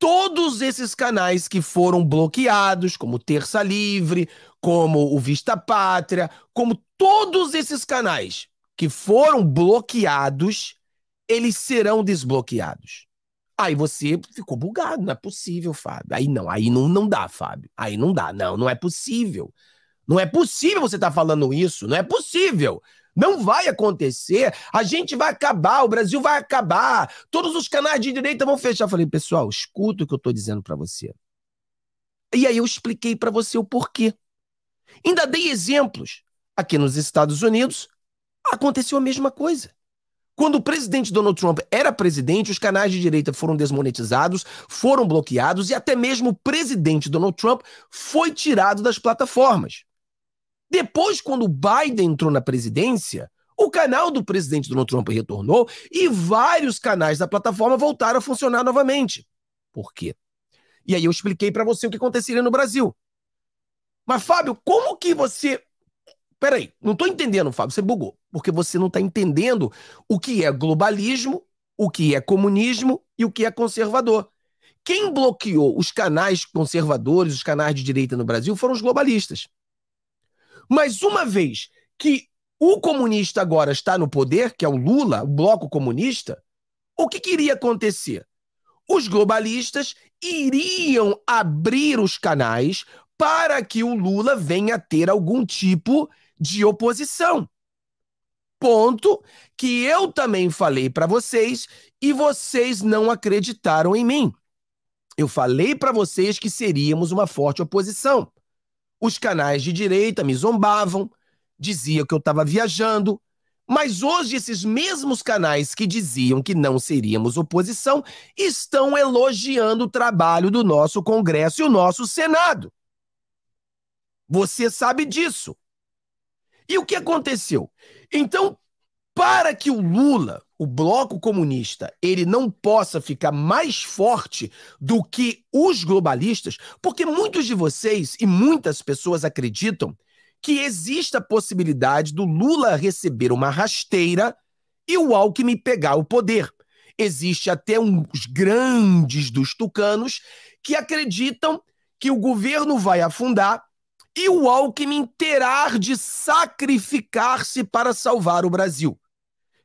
todos esses canais que foram bloqueados, como Terça Livre, como o Vista Pátria, como todos esses canais que foram bloqueados, eles serão desbloqueados. Aí você ficou bugado, não é possível, Fábio. Aí não, aí não, não dá, Fábio. Aí não dá, não, não é possível. Não é possível você estar tá falando isso, não é possível. Não vai acontecer. A gente vai acabar, o Brasil vai acabar. Todos os canais de direita vão fechar. Falei, pessoal, escuta o que eu estou dizendo para você. E aí eu expliquei para você o porquê. Ainda dei exemplos. Aqui nos Estados Unidos aconteceu a mesma coisa. Quando o presidente Donald Trump era presidente, os canais de direita foram desmonetizados, foram bloqueados e até mesmo o presidente Donald Trump foi tirado das plataformas. Depois, quando o Biden entrou na presidência, o canal do presidente Donald Trump retornou e vários canais da plataforma voltaram a funcionar novamente. Por quê? E aí eu expliquei para você o que aconteceria no Brasil. Mas, Fábio, como que você. Peraí, não tô entendendo, Fábio, você bugou. Porque você não tá entendendo o que é globalismo, o que é comunismo e o que é conservador. Quem bloqueou os canais conservadores, os canais de direita no Brasil, foram os globalistas. Mas uma vez que o comunista agora está no poder, que é o Lula, o bloco comunista, o que, que iria acontecer? Os globalistas iriam abrir os canais para que o Lula venha ter algum tipo de oposição. Ponto que eu também falei para vocês e vocês não acreditaram em mim. Eu falei para vocês que seríamos uma forte oposição. Os canais de direita me zombavam, diziam que eu estava viajando, mas hoje esses mesmos canais que diziam que não seríamos oposição estão elogiando o trabalho do nosso Congresso e o nosso Senado. Você sabe disso. E o que aconteceu? Então, para que o Lula o bloco comunista ele não possa ficar mais forte do que os globalistas, porque muitos de vocês e muitas pessoas acreditam que exista a possibilidade do Lula receber uma rasteira e o Alckmin pegar o poder. Existe até uns grandes dos tucanos que acreditam que o governo vai afundar e o Alckmin terá de sacrificar-se para salvar o Brasil.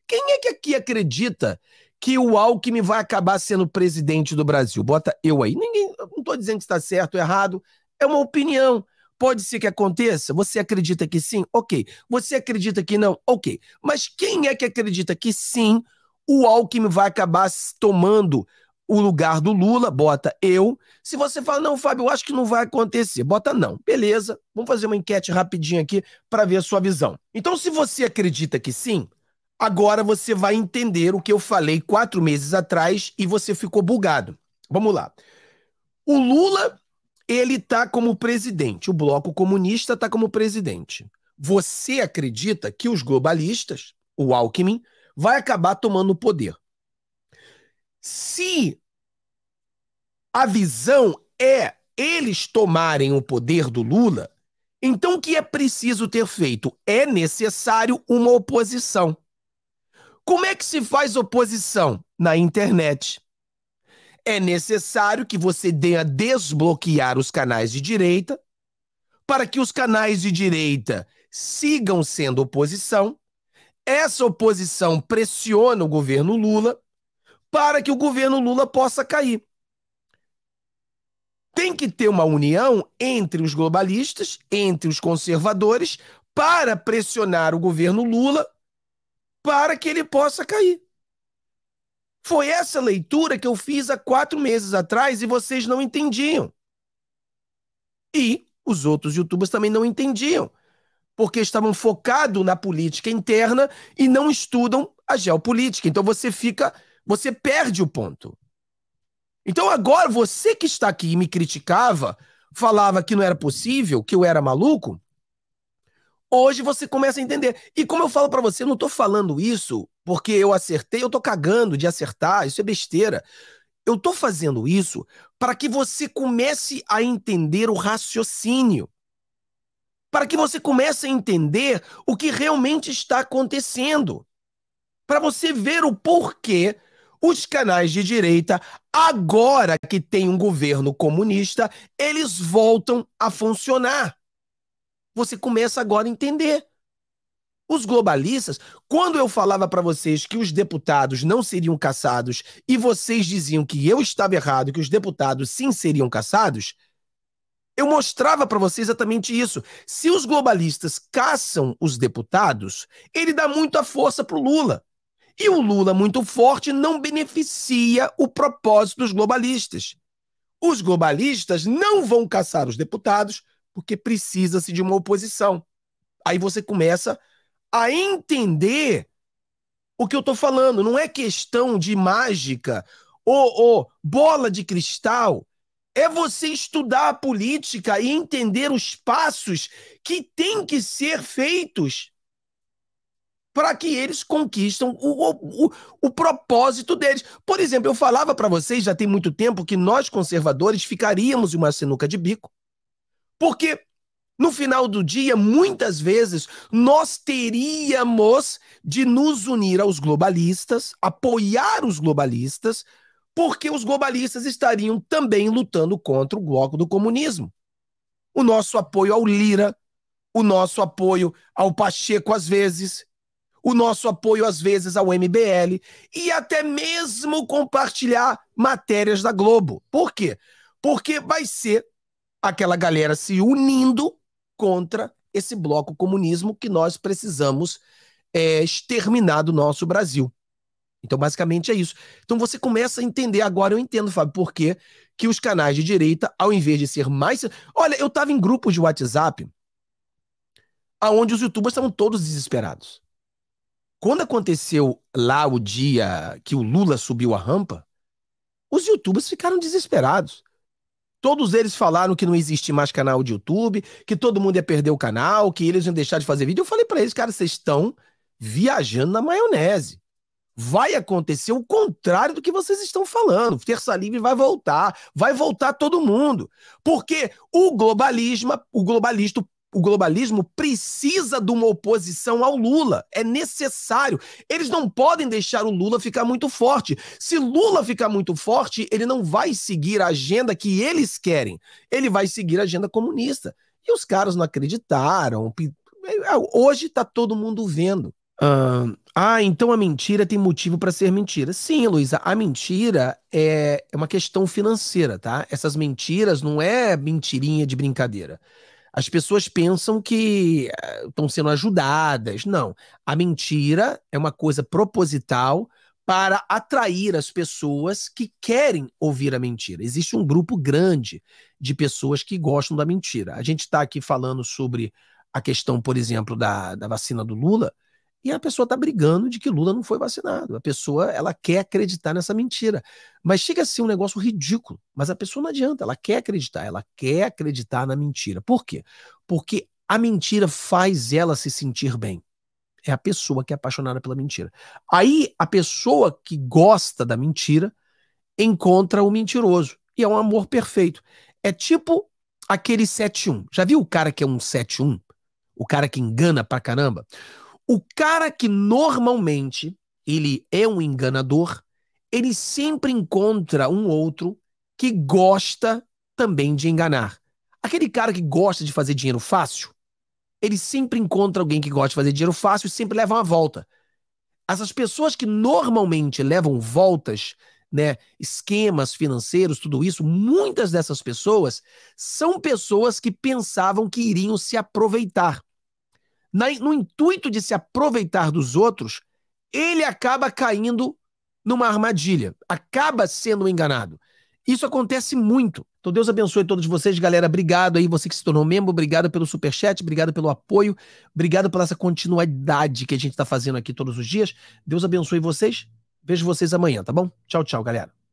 Quem é que aqui acredita que o Alckmin vai acabar sendo presidente do Brasil? Bota eu aí. Ninguém, não estou dizendo que está certo ou errado, é uma opinião. Pode ser que aconteça? Você acredita que sim? Ok. Você acredita que não? Ok. Mas quem é que acredita que sim, o Alckmin vai acabar tomando o lugar do Lula? Bota eu. Se você fala, não, Fábio, eu acho que não vai acontecer, bota não. Beleza. Vamos fazer uma enquete rapidinho aqui para ver a sua visão. Então, se você acredita que sim, Agora você vai entender o que eu falei quatro meses atrás e você ficou bugado. Vamos lá. O Lula, ele tá como presidente, o Bloco Comunista tá como presidente. Você acredita que os globalistas, o Alckmin, vai acabar tomando o poder? Se a visão é eles tomarem o poder do Lula, então o que é preciso ter feito? É necessário uma oposição. Como é que se faz oposição? Na internet. É necessário que você venha desbloquear os canais de direita para que os canais de direita sigam sendo oposição. Essa oposição pressiona o governo Lula para que o governo Lula possa cair. Tem que ter uma união entre os globalistas, entre os conservadores, para pressionar o governo Lula para que ele possa cair. Foi essa leitura que eu fiz há quatro meses atrás e vocês não entendiam. E os outros youtubers também não entendiam, porque estavam focados na política interna e não estudam a geopolítica. Então você fica, você perde o ponto. Então agora você que está aqui e me criticava, falava que não era possível, que eu era maluco, Hoje você começa a entender. E como eu falo para você, eu não tô falando isso porque eu acertei, eu tô cagando de acertar, isso é besteira. Eu tô fazendo isso para que você comece a entender o raciocínio. Para que você comece a entender o que realmente está acontecendo. Para você ver o porquê os canais de direita, agora que tem um governo comunista, eles voltam a funcionar você começa agora a entender. Os globalistas, quando eu falava para vocês que os deputados não seriam caçados e vocês diziam que eu estava errado, que os deputados sim seriam caçados, eu mostrava para vocês exatamente isso. Se os globalistas caçam os deputados, ele dá muita força para o Lula. E o Lula, muito forte, não beneficia o propósito dos globalistas. Os globalistas não vão caçar os deputados, porque precisa-se de uma oposição. Aí você começa a entender o que eu estou falando. Não é questão de mágica ou, ou bola de cristal. É você estudar a política e entender os passos que têm que ser feitos para que eles conquistam o, o, o, propósito deles. Por exemplo, eu falava para vocês já tem muito tempo que nós conservadores ficaríamos em uma sinuca de bico porque no final do dia, muitas vezes, nós teríamos de nos unir aos globalistas, apoiar os globalistas, porque os globalistas estariam também lutando contra o bloco do comunismo. O nosso apoio ao Lira, o nosso apoio ao Pacheco, às vezes, o nosso apoio, às vezes, ao MBL, e até mesmo compartilhar matérias da Globo. Por quê? Porque vai ser aquela galera se unindo contra esse bloco comunismo que nós precisamos é, exterminar do nosso Brasil. Então, basicamente é isso. Então, você começa a entender agora, eu entendo, Fábio, por quê que os canais de direita, ao invés de ser mais. Olha, eu estava em grupos de WhatsApp aonde os youtubers estavam todos desesperados. Quando aconteceu lá o dia que o Lula subiu a rampa, os youtubers ficaram desesperados. Todos eles falaram que não existe mais canal de YouTube, que todo mundo ia perder o canal, que eles iam deixar de fazer vídeo. Eu falei para eles, cara, vocês estão viajando na maionese. Vai acontecer o contrário do que vocês estão falando. Terça Livre vai voltar, vai voltar todo mundo. Porque o globalismo, o globalista, o o globalismo precisa de uma oposição ao Lula. É necessário. Eles não podem deixar o Lula ficar muito forte. Se Lula ficar muito forte, ele não vai seguir a agenda que eles querem. Ele vai seguir a agenda comunista. E os caras não acreditaram. Hoje está todo mundo vendo. Ah, então a mentira tem motivo para ser mentira. Sim, Luísa, a mentira é, é uma questão financeira, tá? Essas mentiras não é mentirinha de brincadeira. As pessoas pensam que estão eh, sendo ajudadas. Não. A mentira é uma coisa proposital para atrair as pessoas que querem ouvir a mentira. Existe um grupo grande de pessoas que gostam da mentira. A gente está aqui falando sobre a questão, por exemplo, da, da vacina do Lula. E a pessoa está brigando de que Lula não foi vacinado. A pessoa ela quer acreditar nessa mentira. Mas chega a ser um negócio ridículo. Mas a pessoa não adianta, ela quer acreditar, ela quer acreditar na mentira. Por quê? Porque a mentira faz ela se sentir bem. É a pessoa que é apaixonada pela mentira. Aí a pessoa que gosta da mentira encontra o mentiroso. E é um amor perfeito. É tipo aquele 7-1. Já viu o cara que é um 7-1? O cara que engana pra caramba? O cara que normalmente ele é um enganador, ele sempre encontra um outro que gosta também de enganar. Aquele cara que gosta de fazer dinheiro fácil, ele sempre encontra alguém que gosta de fazer dinheiro fácil e sempre leva uma volta. Essas pessoas que normalmente levam voltas, né, esquemas financeiros, tudo isso, muitas dessas pessoas são pessoas que pensavam que iriam se aproveitar no intuito de se aproveitar dos outros, ele acaba caindo numa armadilha, acaba sendo enganado. Isso acontece muito. Então Deus abençoe todos vocês, galera. Obrigado aí você que se tornou membro, obrigado pelo super chat, obrigado pelo apoio, obrigado pela essa continuidade que a gente está fazendo aqui todos os dias. Deus abençoe vocês. Vejo vocês amanhã, tá bom? Tchau, tchau, galera.